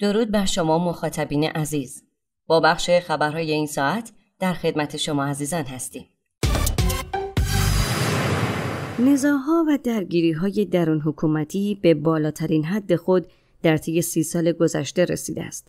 درود بر شما مخاطبین عزیز با بخش خبرهای این ساعت در خدمت شما عزیزان هستیم نزاها و درگیری های درون حکومتی به بالاترین حد خود در طی سی سال گذشته رسیده است.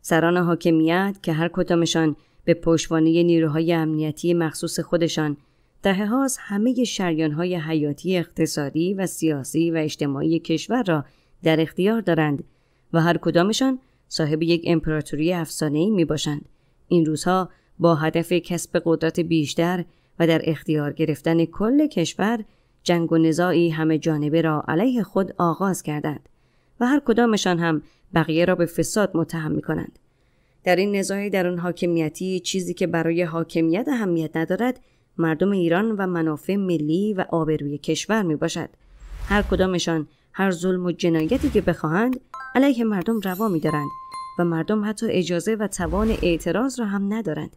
سران حاکمیت که هر کدامشان به پشتوانه نیروهای امنیتی مخصوص خودشان دهه همه شریان های حیاتی اقتصادی و سیاسی و اجتماعی کشور را در اختیار دارند و هر کدامشان صاحب یک امپراتوری افسانه‌ای می باشند. این روزها با هدف کسب قدرت بیشتر و در اختیار گرفتن کل کشور جنگ و نزاعی همه جانبه را علیه خود آغاز کردند و هر کدامشان هم بقیه را به فساد متهم می کنند. در این در اون حاکمیتی چیزی که برای حاکمیت اهمیت ندارد مردم ایران و منافع ملی و آبروی کشور می باشد. هر کدامشان هر ظلم و جنایتی که بخواهند علیه مردم روا میدارند و مردم حتی اجازه و توان اعتراض را هم ندارند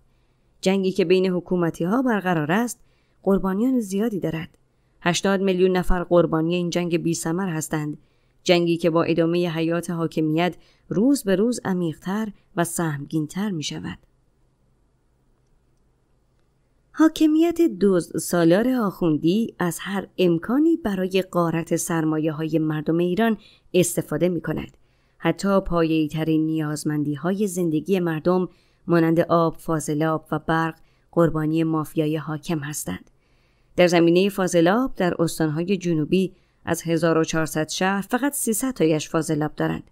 جنگی که بین حکومتی ها برقرار است قربانیان زیادی دارد 80 میلیون نفر قربانی این جنگ بی سمر هستند جنگی که با ادامه حیات حاکمیت روز به روز عمیقتر و سهمگینتر می شود. حاکمیت دوز سالار آخوندی از هر امکانی برای قارت سرمایه های مردم ایران استفاده می کند. حتی پایه ترین نیازمندی های زندگی مردم مانند آب، فاضلاب و برق قربانی مافیای حاکم هستند. در زمینه فاضلاب در استانهای جنوبی از 1400 شهر فقط 300 تایش فاضلاب دارند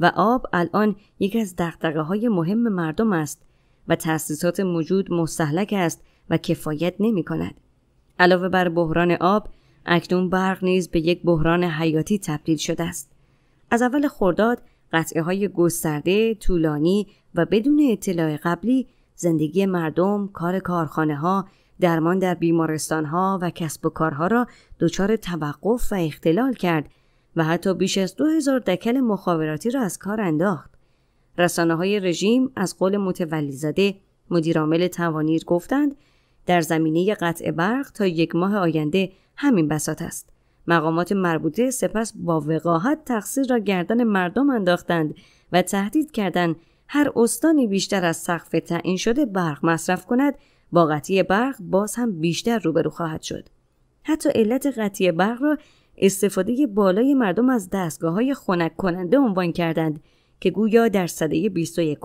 و آب الان یکی از دقدقه های مهم مردم است و تأسیسات موجود مستحلک است و کفایت نمی کند. علاوه بر بحران آب اکنون برق نیز به یک بحران حیاتی تبدیل شده است. از اول خورداد قطعه های گسترده، طولانی و بدون اطلاع قبلی زندگی مردم، کار کارخانه ها، درمان در بیمارستان ها و کسب و کارها را دچار توقف و اختلال کرد و حتی بیش از دو هزار دکل مخابراتی را از کار انداخت. رسانه های رژیم از قول متولیزاده مدیرعامل توانیر گفتند در زمینه قطع برق تا یک ماه آینده همین بساط است. مقامات مربوطه سپس با وقاحت تقصیر را گردن مردم انداختند و تهدید کردند هر استانی بیشتر از سقف تعیین شده برق مصرف کند با قطعی برق باز هم بیشتر روبرو خواهد شد حتی علت قطعی برق را استفاده بالای مردم از دستگاه های خنک کننده عنوان کردند که گویا در سده 21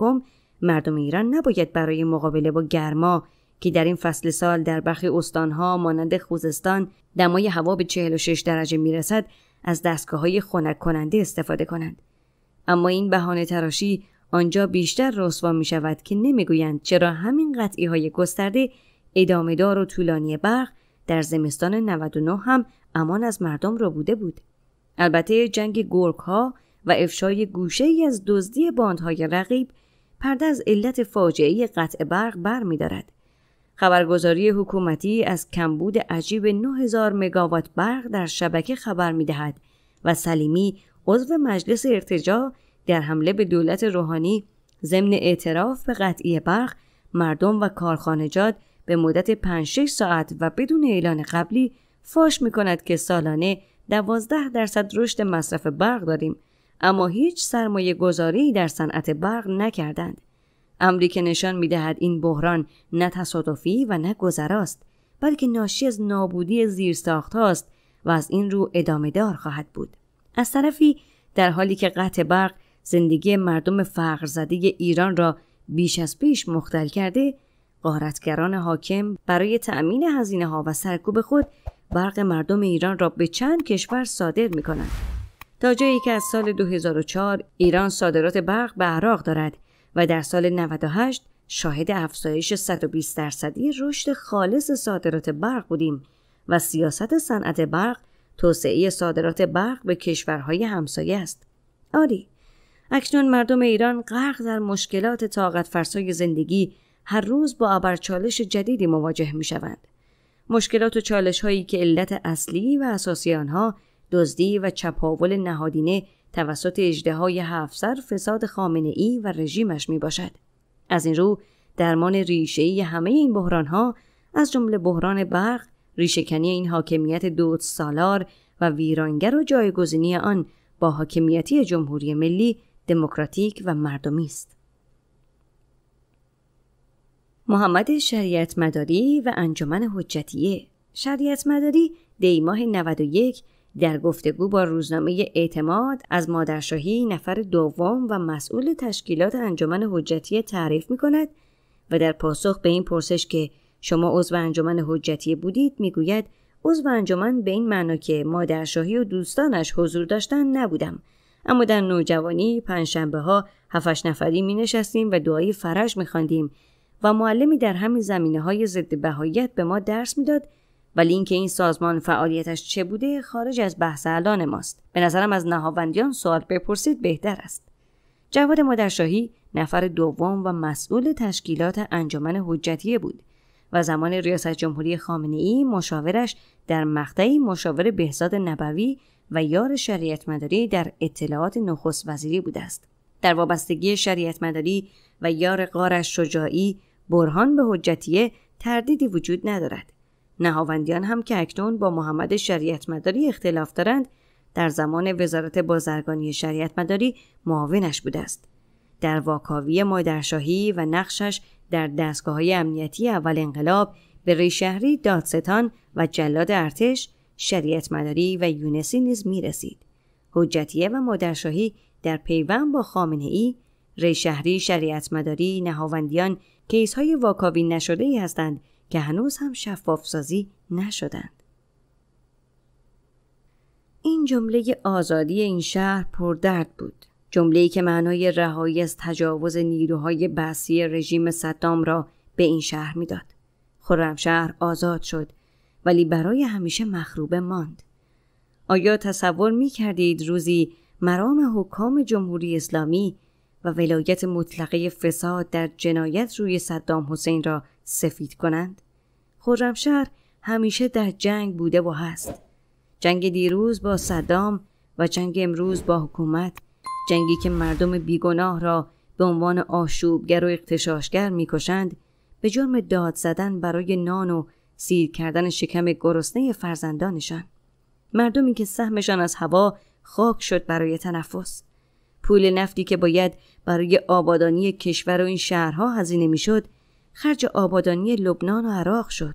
مردم ایران نباید برای مقابله با گرما که در این فصل سال در برخی استانها مانند خوزستان دمای هوا به 46 درجه میرسد از دستگاه های خنک کننده استفاده کنند اما این بهانه تراشی آنجا بیشتر رسوا می شود که نمیگویند چرا همین قطعی های گسترده ادامه دار و طولانی برق در زمستان 99 هم امان از مردم را بوده بود البته جنگ گرک ها و افشای گوشه ای از دزدی باندهای رقیب پرده از علت فاجعه قطع برق بر می دارد. خبرگزاری حکومتی از کمبود عجیب 9000 مگاوات برق در شبکه خبر میدهد و سلیمی عضو مجلس ارتجا در حمله به دولت روحانی ضمن اعتراف به قطعی برق مردم و کارخانجات به مدت 5 ساعت و بدون اعلان قبلی فاش می که سالانه 12 درصد رشد مصرف برق داریم اما هیچ سرمایه گذاری در صنعت برق نکردند. امری که نشان میدهد این بحران نه تصادفی و نه گذراست بلکه ناشی از نابودی زیرساخت هاست و از این رو ادامه دار خواهد بود از طرفی در حالی که قطع برق زندگی مردم فقر زده ایران را بیش از پیش مختل کرده قارتگران حاکم برای تأمین هزینه ها و سرکوب خود برق مردم ایران را به چند کشور صادر می کنند. تا جایی که از سال 2004 ایران صادرات برق به عراق دارد و در سال 98 شاهد افزایش 120 درصدی رشد خالص صادرات برق بودیم و سیاست صنعت برق توسعه صادرات برق به کشورهای همسایه است. آری، اکنون مردم ایران غرق در مشکلات طاقت فرسای زندگی هر روز با ابرچالش جدیدی مواجه می شوند. مشکلات و چالش هایی که علت اصلی و اساسی آنها دزدی و چپاول نهادینه توسط اجده های هفت فساد خامنه ای و رژیمش می باشد. از این رو درمان ریشه ای همه این بحران ها از جمله بحران برق، ریشهکنی این حاکمیت دوت سالار و ویرانگر و جایگزینی آن با حاکمیتی جمهوری ملی دموکراتیک و مردمی است. محمد شریعت مداری و انجمن حجتیه شریعت مداری دیماه 91 در گفتگو با روزنامه اعتماد از مادرشاهی نفر دوم و مسئول تشکیلات انجمن حجتی تعریف می کند و در پاسخ به این پرسش که شما عضو انجمن حجتی بودید میگوید عضو انجمن به این معنا که مادرشاهی و دوستانش حضور داشتن نبودم اما در نوجوانی پنجشنبه ها هفش نفری می نشستیم و دعای فرج می و معلمی در همین زمینه های ضد بهاییت به ما درس میداد ولی اینکه این سازمان فعالیتش چه بوده خارج از بحث الان ماست به نظرم از نهاوندیان سوال بپرسید بهتر است جواد مادرشاهی نفر دوم و مسئول تشکیلات انجمن حجتیه بود و زمان ریاست جمهوری خامنه ای مشاورش در مقطعی مشاور بهزاد نبوی و یار شریعت مداری در اطلاعات نخست وزیری بوده است در وابستگی شریعت مداری و یار قارش شجاعی برهان به حجتیه تردیدی وجود ندارد نهاوندیان هم که اکنون با محمد شریعت مداری اختلاف دارند در زمان وزارت بازرگانی شریعت مداری معاونش بوده است. در واکاوی مادرشاهی و نقشش در دستگاه های امنیتی اول انقلاب به ریشهری، دادستان و جلاد ارتش شریعت مداری و یونسی نیز می رسید. حجتیه و مادرشاهی در پیوند با خامنه ای ریشهری شریعت مداری نهاوندیان کیس های واکاوی نشده ای هستند که هنوز هم شفافسازی نشدند. این جمله آزادی این شهر پردرد بود. جمله‌ای که معنای رهایی از تجاوز نیروهای بحثی رژیم صدام را به این شهر میداد. خرمشهر آزاد شد ولی برای همیشه مخروبه ماند. آیا تصور می کردید روزی مرام حکام جمهوری اسلامی و ولایت مطلقه فساد در جنایت روی صدام حسین را سفید کنند خرمشهر همیشه در جنگ بوده و هست جنگ دیروز با صدام و جنگ امروز با حکومت جنگی که مردم بیگناه را به عنوان آشوبگر و اقتشاشگر میکشند به جرم داد زدن برای نان و سیر کردن شکم گرسنه فرزندانشان مردمی که سهمشان از هوا خاک شد برای تنفس پول نفتی که باید برای آبادانی کشور و این شهرها هزینه میشد خرج آبادانی لبنان و عراق شد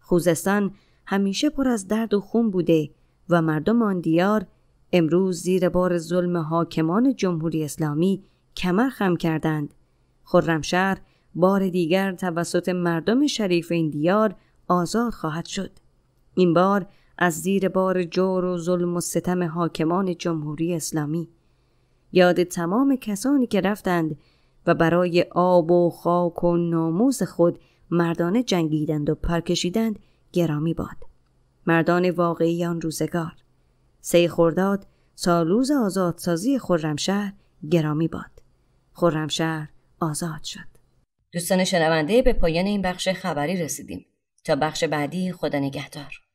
خوزستان همیشه پر از درد و خون بوده و مردم آن دیار امروز زیر بار ظلم حاکمان جمهوری اسلامی کمر خم کردند خرمشهر بار دیگر توسط مردم شریف این دیار آزاد خواهد شد این بار از زیر بار جور و ظلم و ستم حاکمان جمهوری اسلامی یاد تمام کسانی که رفتند و برای آب و خاک و ناموز خود مردانه جنگیدند و پرکشیدند گرامی باد مردان واقعی آن روزگار سی خرداد سالروز آزادسازی خرمشهر گرامی باد خرمشهر آزاد شد دوستان شنونده به پایان این بخش خبری رسیدیم تا بخش بعدی خدا نگهدار